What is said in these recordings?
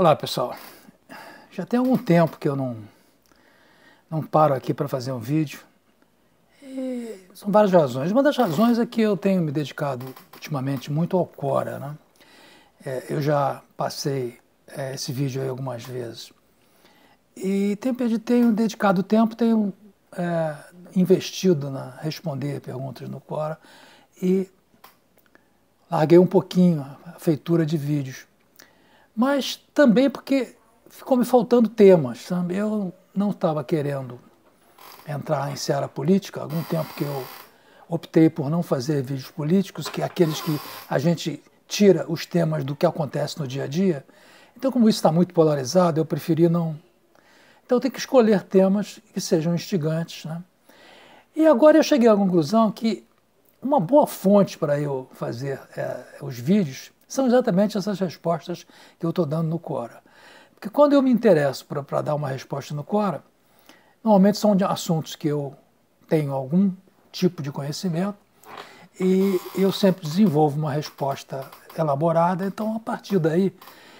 Olá pessoal, já tem algum tempo que eu não, não paro aqui para fazer um vídeo. E são várias razões. Uma das razões é que eu tenho me dedicado ultimamente muito ao Cora. Né? É, eu já passei é, esse vídeo aí algumas vezes. E tenho, tenho dedicado tempo, tenho é, investido na responder perguntas no Cora e larguei um pouquinho a feitura de vídeos mas também porque ficou me faltando temas, sabe? Eu não estava querendo entrar em seara política, Há algum tempo que eu optei por não fazer vídeos políticos, que é aqueles que a gente tira os temas do que acontece no dia a dia. Então, como isso está muito polarizado, eu preferi não. Então, eu tenho que escolher temas que sejam instigantes, né? E agora eu cheguei à conclusão que uma boa fonte para eu fazer é, os vídeos são exatamente essas respostas que eu estou dando no Quora. Porque quando eu me interesso para dar uma resposta no Quora, normalmente são de assuntos que eu tenho algum tipo de conhecimento e eu sempre desenvolvo uma resposta elaborada. Então, a partir daí,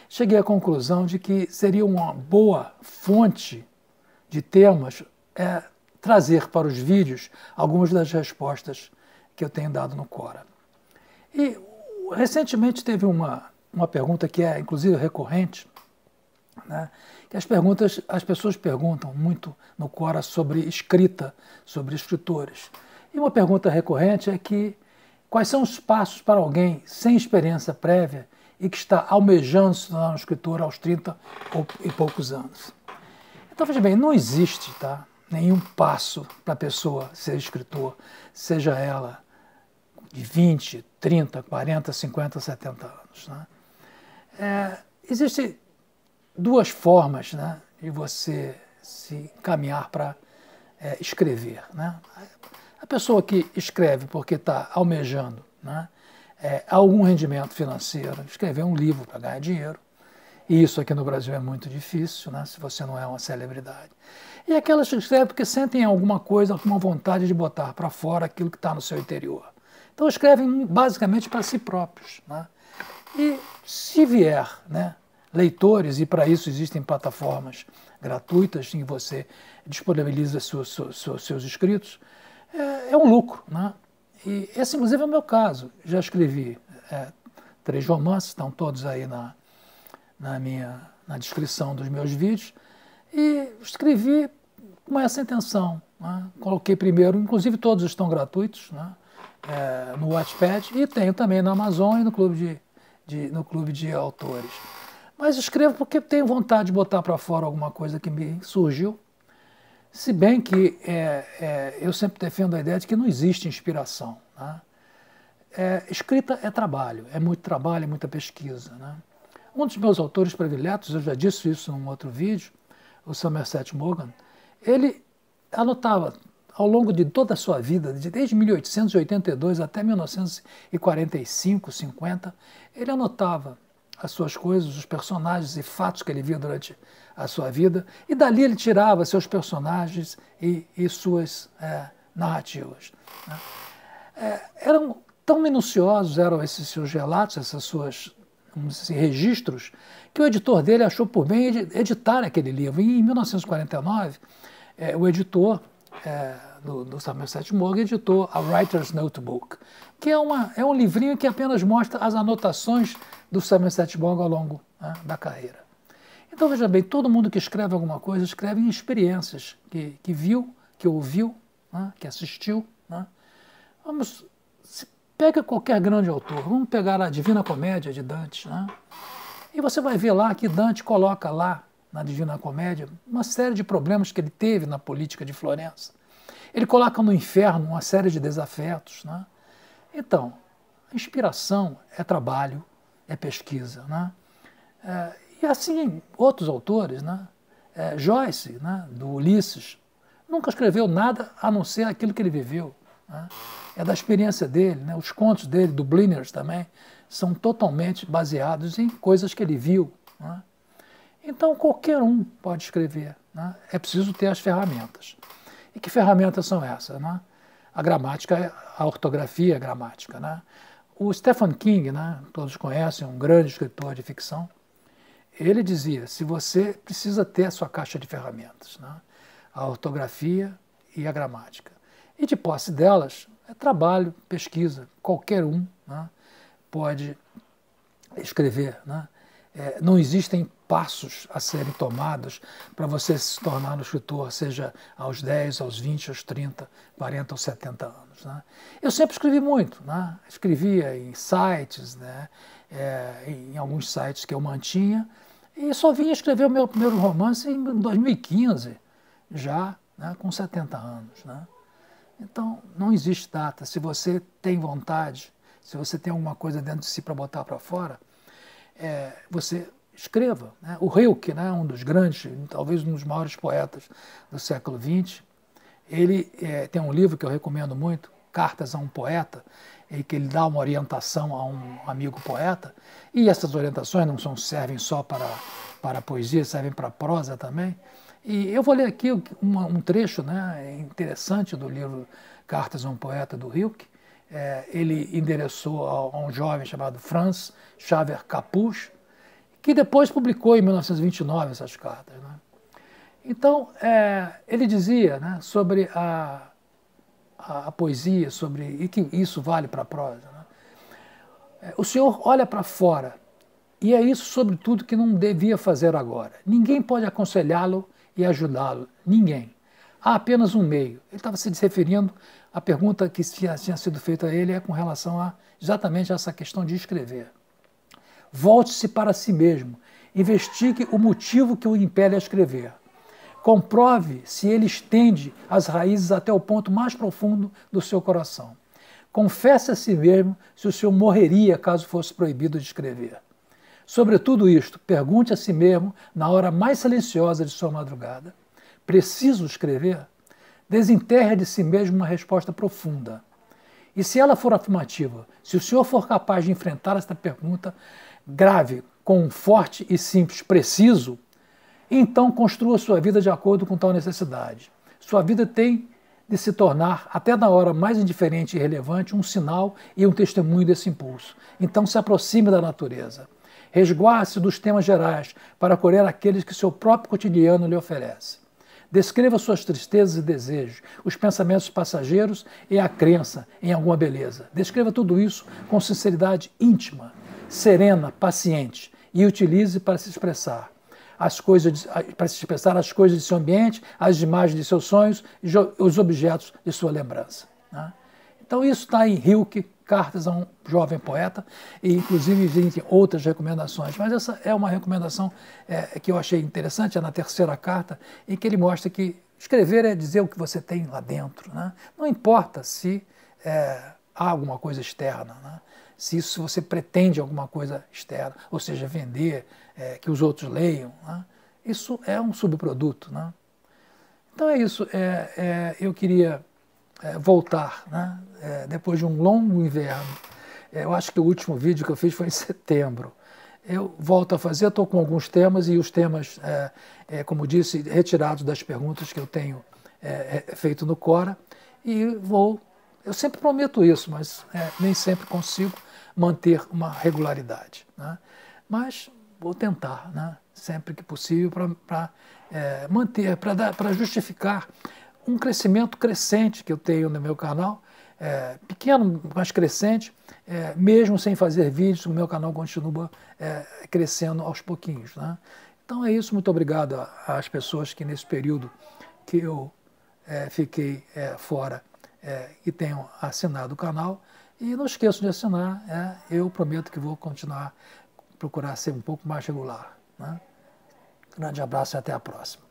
cheguei à conclusão de que seria uma boa fonte de temas é, trazer para os vídeos algumas das respostas que eu tenho dado no Cora. E recentemente teve uma, uma pergunta que é, inclusive, recorrente, né? que as perguntas, as pessoas perguntam muito no Cora sobre escrita, sobre escritores. E uma pergunta recorrente é que quais são os passos para alguém sem experiência prévia e que está almejando se tornar um escritor aos 30 e poucos anos. Então, veja bem, não existe tá, nenhum passo para a pessoa ser escritor, seja ela de 20, 30, 40, 50, 70 anos. Né? É, Existem duas formas né, de você se encaminhar para é, escrever. Né? A pessoa que escreve porque está almejando né, é, algum rendimento financeiro, escrever um livro para ganhar dinheiro, e isso aqui no Brasil é muito difícil, né, se você não é uma celebridade. E aquelas que escrevem porque sentem alguma coisa, alguma vontade de botar para fora aquilo que está no seu interior. Então escrevem basicamente para si próprios. Né? E se vier né, leitores, e para isso existem plataformas gratuitas em que você disponibiliza seus seus escritos, é, é, um lucro. Né? E esse, inclusive, é o meu caso. Já escrevi é, três romances, estão todos aí na, na minha na descrição dos meus vídeos, e escrevi com essa intenção. Né? Coloquei primeiro, inclusive todos estão gratuitos, né? é, no Wattpad e tenho também na Amazon e no clube de, de no clube de autores. Mas escrevo porque tenho vontade de botar para fora alguma coisa que me surgiu. Se bem que é, é, eu sempre defendo a ideia de que não existe inspiração. Né? É, escrita é trabalho, é muito trabalho, é muita pesquisa. Né? Um dos meus autores prediletos, eu já disse isso num outro vídeo, o Somerset Morgan, ele anotava ao longo de toda a sua vida, desde 1882 até 1945, 50, ele anotava as suas coisas, os personagens e fatos que ele via durante a sua vida, e dali ele tirava seus personagens e, e suas é, narrativas. Né? É, eram tão minuciosos eram esses seus relatos, essas suas esses assim, registros, que o editor dele achou por bem editar aquele livro. E em 1949, é, o editor é, do, do Somerset Morgan, editou a Writer's Notebook, que é, uma, é um livrinho que apenas mostra as anotações do Somerset Morgan ao longo né, da carreira. Então, veja bem, todo mundo que escreve alguma coisa escreve em experiências que, que viu, que ouviu, né, que assistiu. Né. Vamos, se pega qualquer grande autor, vamos pegar a Divina Comédia de Dante, né, e você vai ver lá que Dante coloca lá na Divina Comédia uma série de problemas que ele teve na política de Florença. Ele coloca no inferno uma série de desafetos. Né? Então, inspiração é trabalho, é pesquisa. Né? É, e assim, outros autores, né? É, Joyce, né? do Ulisses, nunca escreveu nada a não ser aquilo que ele viveu. Né? É da experiência dele, né? os contos dele, do Bliners também, são totalmente baseados em coisas que ele viu. Né? Então, qualquer um pode escrever. Né? É preciso ter as ferramentas. E que ferramentas são essas? Né? A gramática, a ortografia gramática. Né? O Stephen King, né, todos conhecem, um grande escritor de ficção, ele dizia: se você precisa ter a sua caixa de ferramentas, né? a ortografia e a gramática. E de posse delas, é trabalho, pesquisa, qualquer um né? pode escrever. Né? é, não existem passos a serem tomados para você se tornar um escritor, seja aos 10, aos 20, aos 30, 40 ou 70 anos. Né? Eu sempre escrevi muito, né? escrevia em sites, né? É, em alguns sites que eu mantinha, e só vim escrever o meu primeiro romance em 2015, já né? com 70 anos. Né? Então, não existe data. Se você tem vontade, se você tem alguma coisa dentro de si para botar para fora, é, você escreva. Né? O Rilke, né, um dos grandes, talvez um dos maiores poetas do século XX, ele é, tem um livro que eu recomendo muito, Cartas a um Poeta, em que ele dá uma orientação a um amigo poeta, e essas orientações não são, servem só para, para poesia, servem para prosa também. E eu vou ler aqui um, um trecho né, interessante do livro Cartas a um Poeta, do Rilke, é, ele endereçou a, a, um jovem chamado Franz Xaver Capuch, que depois publicou em 1929 essas cartas. Né? Então, é, ele dizia né, sobre a, a, a, poesia, sobre e que isso vale para a prosa. Né? É, o senhor olha para fora, e é isso, sobretudo, que não devia fazer agora. Ninguém pode aconselhá-lo e ajudá-lo, ninguém. Há apenas um meio. Ele estava se referindo a pergunta que tinha, sido feita a ele é com relação a exatamente essa questão de escrever. Volte-se para si mesmo, investigue o motivo que o impele a escrever. Comprove se ele estende as raízes até o ponto mais profundo do seu coração. Confesse a si mesmo se o senhor morreria caso fosse proibido de escrever. Sobre tudo isto, pergunte a si mesmo na hora mais silenciosa de sua madrugada: preciso escrever? Desenterre de si mesmo uma resposta profunda. E se ela for afirmativa, se o senhor for capaz de enfrentar esta pergunta grave com um forte e simples preciso, então construa sua vida de acordo com tal necessidade. Sua vida tem de se tornar, até na hora mais indiferente e relevante, um sinal e um testemunho desse impulso. Então se aproxime da natureza. Resguarde-se dos temas gerais para colher aqueles que seu próprio cotidiano lhe oferece. Descreva suas tristezas e desejos, os pensamentos passageiros e a crença em alguma beleza. Descreva tudo isso com sinceridade íntima, serena, paciente e utilize para se expressar as coisas para se expressar as coisas de seu ambiente, as imagens de seus sonhos e os objetos de sua lembrança. Né? Então isso está em Hilke, cartas a um jovem poeta, e inclusive existem outras recomendações, mas essa é uma recomendação é, que eu achei interessante, é na terceira carta, em que ele mostra que escrever é dizer o que você tem lá dentro. Né? Não importa se é, há alguma coisa externa, né? se isso você pretende alguma coisa externa, ou seja, vender, é, que os outros leiam, né? isso é um subproduto. Né? Então é isso, é, é, eu queria é, voltar, né? É, depois de um longo inverno. Eh, eu acho que o último vídeo que eu fiz foi em setembro. Eu volto a fazer, estou com alguns temas e os temas, como disse, retirados das perguntas que eu tenho feito no Cora. E vou, eu sempre prometo isso, mas nem sempre consigo manter uma regularidade. Né? Mas vou tentar, né? sempre que possível, para é, manter, para justificar um crescimento crescente que eu tenho no meu canal, é, pequeno, mas crescente, é, mesmo sem fazer vídeos, o meu canal continua é, crescendo aos pouquinhos. Né? Então é isso, muito obrigado às pessoas que nesse período que eu é, fiquei é, fora é, e tenham assinado o canal. E não esqueço de assinar, eu prometo que vou continuar, procurar ser um pouco mais regular. Né? Grande abraço e até a próxima.